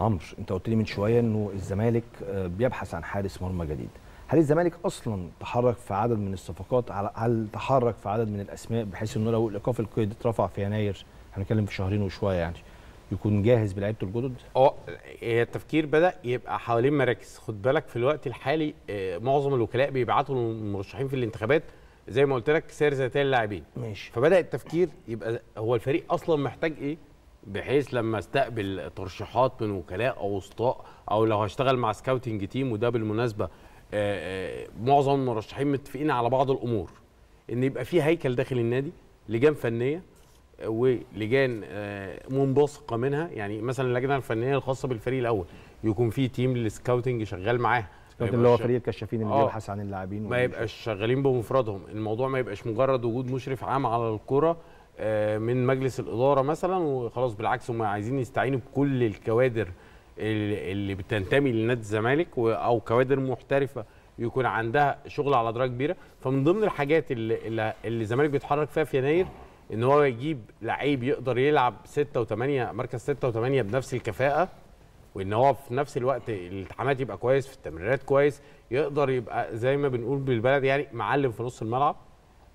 عمرو انت قلت لي من شويه انه الزمالك آه، بيبحث عن حارس مرمى جديد هل الزمالك اصلا تحرك في عدد من الصفقات هل تحرك في عدد من الاسماء بحيث انه لو الايقاف القيد اترفع في يناير هنتكلم في شهرين وشويه يعني يكون جاهز بلعيبته الجدد؟ اه التفكير بدا يبقى حوالين مراكز خد بالك في الوقت الحالي آه، معظم الوكلاء بيبعتوا المرشحين في الانتخابات زي ما قلت لك سير ذاتيه اللاعبين ماشي فبدا التفكير يبقى هو الفريق اصلا محتاج ايه بحيث لما استقبل ترشيحات من وكلاء او وسطاء او لو هشتغل مع سكاوتنج تيم وده بالمناسبه آه، آه، معظم المرشحين متفقين على بعض الامور ان يبقى في هيكل داخل النادي لجان فنيه آه، ولجان منبثقه منها يعني مثلا اللجنه الفنيه الخاصه بالفريق الاول يكون في تيم للسكاوتنج شغال معاها اللي هو فريق الكشافين اللي بيبحث عن اللاعبين ما يبقاش شغالين بمفردهم الموضوع ما يبقاش مجرد وجود مشرف عام على الكره آه، من مجلس الاداره مثلا وخلاص بالعكس هم عايزين يستعينوا بكل الكوادر اللي بتنتمي لنادي الزمالك او كوادر محترفه يكون عندها شغل على درجه كبيره فمن ضمن الحاجات اللي اللي الزمالك بيتحرك فيها في يناير ان هو يجيب لعيب يقدر يلعب 6 و8 مركز 6 و8 بنفس الكفاءه وان هو في نفس الوقت الالتحامات يبقى كويس في التمريرات كويس يقدر يبقى زي ما بنقول بالبلد يعني معلم في نص الملعب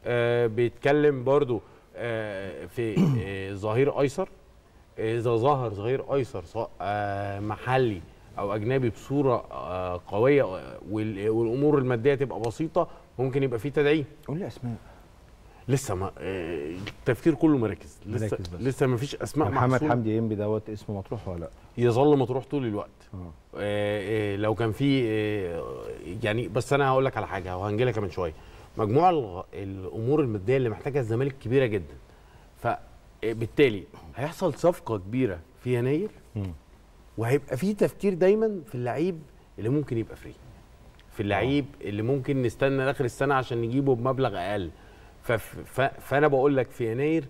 آه بيتكلم برده آه، في آه، ظهير ايسر اذا ظهر ظهير ايسر سواء آه، محلي او اجنبي بصوره قويه والامور الماديه تبقى بسيطه ممكن يبقى في تدعيم قول لي اسماء لسه ما التفكير كله مركز لسه مركز بس. لسه ما فيش اسماء محمد حمدي ينبي دوت اسمه مطروح ولا لا يظل مطروح طول الوقت آه. آه لو كان في آه يعني بس انا هقول لك على حاجه وهنجي لك من شويه مجموع الامور الماديه اللي محتاجها الزمالك كبيره جدا فبالتالي هيحصل صفقه كبيره في يناير وهيبقى في تفكير دايما في اللعيب اللي ممكن يبقى فري في اللعيب آه. اللي ممكن نستنى لاخر السنه عشان نجيبه بمبلغ اقل فانا بقول لك في يناير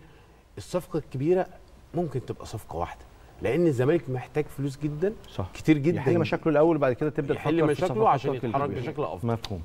الصفقه الكبيره ممكن تبقى صفقه واحده لان الزمالك محتاج فلوس جدا صح. كتير جدا يحل مشاكله الاول بعد كده تبدا يحل مشاكله عشان يتحرك بشكل افضل مفهوم